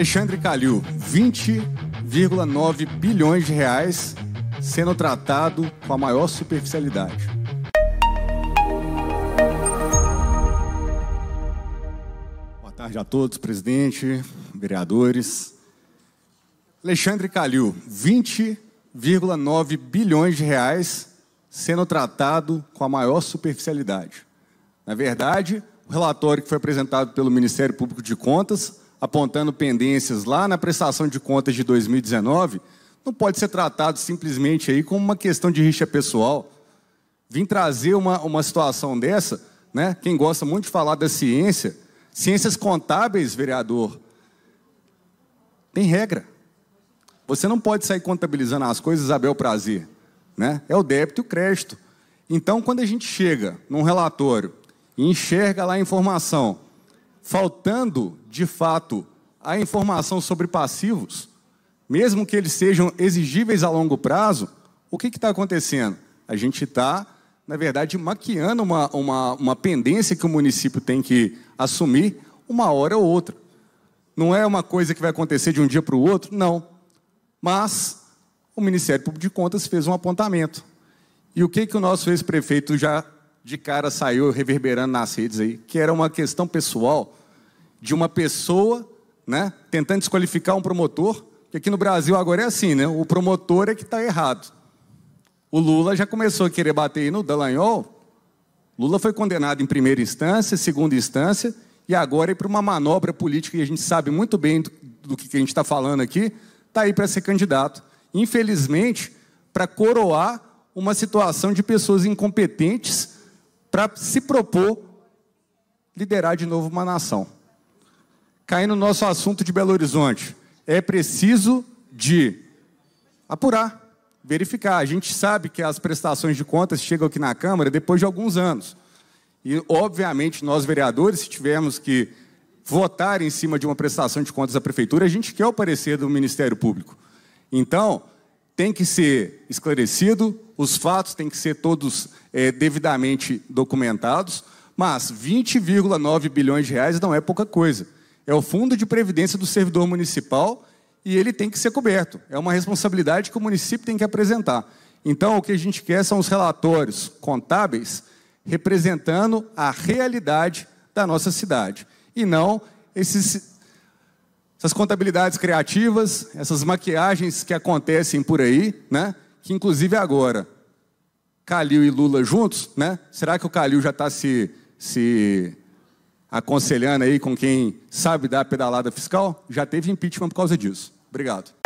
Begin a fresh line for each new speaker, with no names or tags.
Alexandre Calil, 20,9 bilhões de reais sendo tratado com a maior superficialidade. Boa tarde a todos, presidente, vereadores. Alexandre Calil, 20,9 bilhões de reais sendo tratado com a maior superficialidade. Na verdade, o relatório que foi apresentado pelo Ministério Público de Contas apontando pendências lá na prestação de contas de 2019 não pode ser tratado simplesmente aí como uma questão de rixa pessoal. Vim trazer uma, uma situação dessa, né? quem gosta muito de falar da ciência, ciências contábeis, vereador, tem regra. Você não pode sair contabilizando as coisas a bel prazer. Né? É o débito e o crédito. Então, quando a gente chega num relatório e enxerga lá a informação faltando, de fato, a informação sobre passivos, mesmo que eles sejam exigíveis a longo prazo, o que está acontecendo? A gente está, na verdade, maquiando uma, uma, uma pendência que o município tem que assumir uma hora ou outra. Não é uma coisa que vai acontecer de um dia para o outro, não. Mas o Ministério Público de Contas fez um apontamento. E o que, que o nosso ex-prefeito já de cara saiu reverberando nas redes aí? Que era uma questão pessoal de uma pessoa, né, tentando desqualificar um promotor, que aqui no Brasil agora é assim, né? O promotor é que está errado. O Lula já começou a querer bater aí no Dallagnol. Lula foi condenado em primeira instância, segunda instância, e agora é para uma manobra política, e a gente sabe muito bem do, do que, que a gente está falando aqui, está aí para ser candidato. Infelizmente, para coroar uma situação de pessoas incompetentes para se propor liderar de novo uma nação cair no nosso assunto de Belo Horizonte. É preciso de apurar, verificar. A gente sabe que as prestações de contas chegam aqui na Câmara depois de alguns anos. E, obviamente, nós vereadores, se tivermos que votar em cima de uma prestação de contas da Prefeitura, a gente quer o parecer do Ministério Público. Então, tem que ser esclarecido, os fatos têm que ser todos é, devidamente documentados, mas 20,9 bilhões de reais não é pouca coisa. É o fundo de previdência do servidor municipal e ele tem que ser coberto. É uma responsabilidade que o município tem que apresentar. Então, o que a gente quer são os relatórios contábeis representando a realidade da nossa cidade e não esses, essas contabilidades criativas, essas maquiagens que acontecem por aí, né? Que inclusive agora, Calil e Lula juntos, né? Será que o Calil já está se, se aconselhando aí com quem sabe dar pedalada fiscal, já teve impeachment por causa disso. Obrigado.